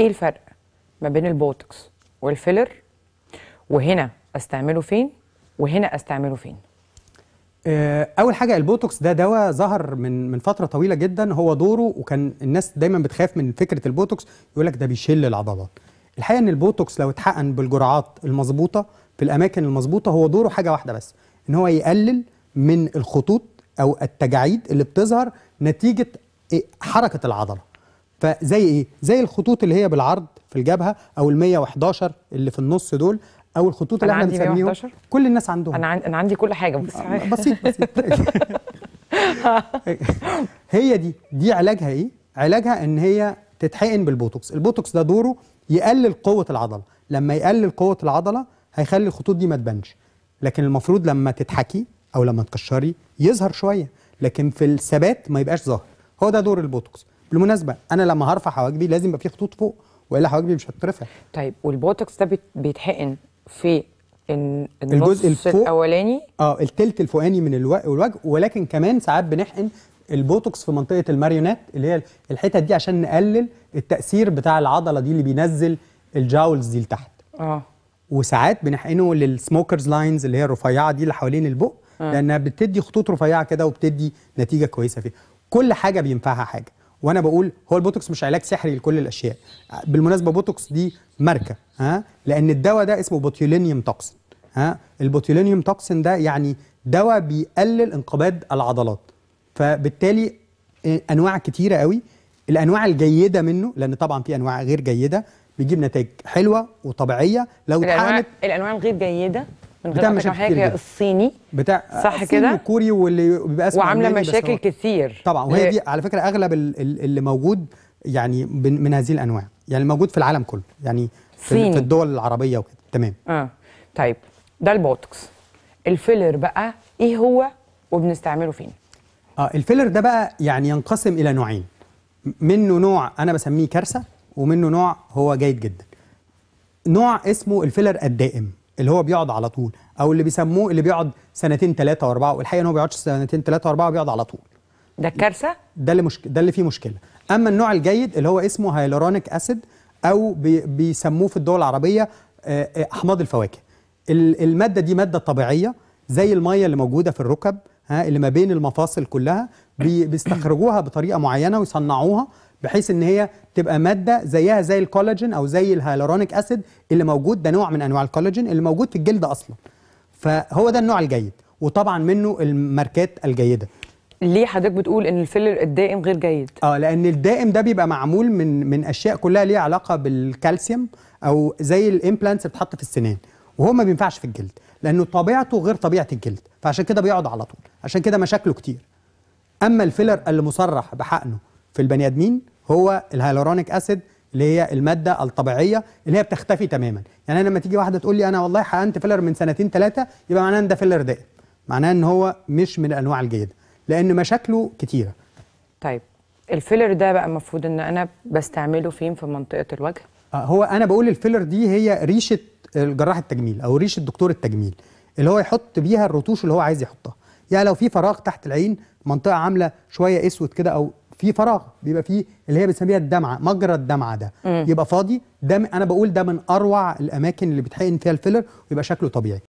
ايه الفرق ما بين البوتوكس والفيلر وهنا استعمله فين وهنا استعمله فين آه، اول حاجه البوتوكس ده دواء ظهر من من فتره طويله جدا هو دوره وكان الناس دايما بتخاف من فكره البوتوكس يقول لك ده بيشل العضلات الحقيقه ان البوتوكس لو اتحقن بالجرعات المظبوطه في الاماكن المظبوطه هو دوره حاجه واحده بس ان هو يقلل من الخطوط او التجاعيد اللي بتظهر نتيجه إيه، حركه العضله فزي ايه زي الخطوط اللي هي بالعرض في الجبهه او ال111 اللي في النص دول او الخطوط اللي احنا بنسميهم كل الناس عندهم انا عندي انا عندي كل حاجه بس آه، بسيط بسيط هي دي دي علاجها ايه علاجها ان هي تتحقن بالبوتوكس البوتوكس ده دوره يقلل قوه العضله لما يقلل قوه العضله هيخلي الخطوط دي ما تبانش لكن المفروض لما تتحكي او لما تكشري يظهر شويه لكن في الثبات ما يبقاش ظاهر هو ده دور البوتوكس بالمناسبه انا لما هرفع حواجبي لازم يبقى في خطوط فوق والا حواجبي مش هترفع طيب والبوتوكس ده بيتحقن في إن الجزء الفوق الاولاني اه التلت الفوقاني من الوجه ولكن كمان ساعات بنحقن البوتوكس في منطقه الماريونات اللي هي الحتت دي عشان نقلل التاثير بتاع العضله دي اللي بينزل الجاولز دي لتحت اه وساعات بنحقنه للسموكرز لاينز اللي هي الرفيعه دي اللي حوالين البق آه. لانها بتدي خطوط رفيعه كده وبتدي نتيجه كويسه فيها كل حاجه بينفعها حاجه وانا بقول هو البوتوكس مش علاج سحري لكل الاشياء بالمناسبه بوتوكس دي ماركه ها لان الدواء ده اسمه بوتيولينيوم توكسن ها البوتيولينيوم توكسن ده يعني دواء بيقلل انقباض العضلات فبالتالي انواع كتيره قوي الانواع الجيده منه لان طبعا في انواع غير جيده بيجيب نتائج حلوه وطبيعيه لو اتحقنت الانواع الغير جيده من غير حاجه هي الصيني بتاع صح كده الكوري واللي بيبقى اسمه وعامله مشاكل كتير طبعا وهي آه. دي على فكره اغلب اللي موجود يعني من هذه الانواع يعني موجود في العالم كله يعني في, في الدول العربيه وكده تمام اه طيب ده البوتوكس الفيلر بقى ايه هو وبنستعمله فين اه الفيلر ده بقى يعني ينقسم الى نوعين منه نوع انا بسميه كارثه ومنه نوع هو جيد جدا نوع اسمه الفيلر الدائم اللي هو بيقعد على طول او اللي بيسموه اللي بيقعد سنتين ثلاثه واربعه والحقيقه ان هو ما بيقعدش سنتين ثلاثه واربعه بيقعد على طول ده الكارثه ده اللي مشك... ده اللي فيه مشكله اما النوع الجيد اللي هو اسمه هايلورونيك اسيد او بي... بيسموه في الدول العربيه آه، آه، احماض الفواكه الماده دي ماده طبيعيه زي الميه اللي موجوده في الركب ها اللي ما بين المفاصل كلها بيستخرجوها بطريقه معينه ويصنعوها بحيث ان هي تبقى ماده زيها زي الكولاجين او زي الهيالورونيك اسيد اللي موجود ده نوع من انواع الكولاجين اللي موجود في الجلد اصلا فهو ده النوع الجيد وطبعا منه الماركات الجيده ليه حضرتك بتقول ان الفيلر الدائم غير جيد اه لان الدائم ده بيبقى معمول من من اشياء كلها ليها علاقه بالكالسيوم او زي الامبلانتس بتتحط في السنان وهو ما بينفعش في الجلد لانه طبيعته غير طبيعه الجلد فعشان كده بيقعد على طول عشان كده مشاكله كتير اما الفيلر اللي مصرح بحقنه في البني ادمين هو الهيالورونيك اسيد اللي هي الماده الطبيعيه اللي هي بتختفي تماما يعني انا لما تيجي واحده تقول لي انا والله حقنت فيلر من سنتين ثلاثه يبقى معناه ان ده فيلر دائم معناه ان هو مش من الانواع الجيده لان مشاكله كتيره طيب الفيلر ده بقى المفروض ان انا بستعمله فين في منطقه الوجه آه، هو انا بقول الفيلر دي هي ريشه جراح التجميل او ريشه دكتور التجميل اللي هو يحط بيها الرتوش اللي هو عايز يحطها يعني لو في فراغ تحت العين منطقه عامله شويه اسود كده او في فراغ بيبقى فيه اللي هي بنسميها الدمعه مجرى الدمعه ده مم. يبقى فاضي ده انا بقول ده من اروع الاماكن اللي بيتحقن فيها الفيلر ويبقى شكله طبيعي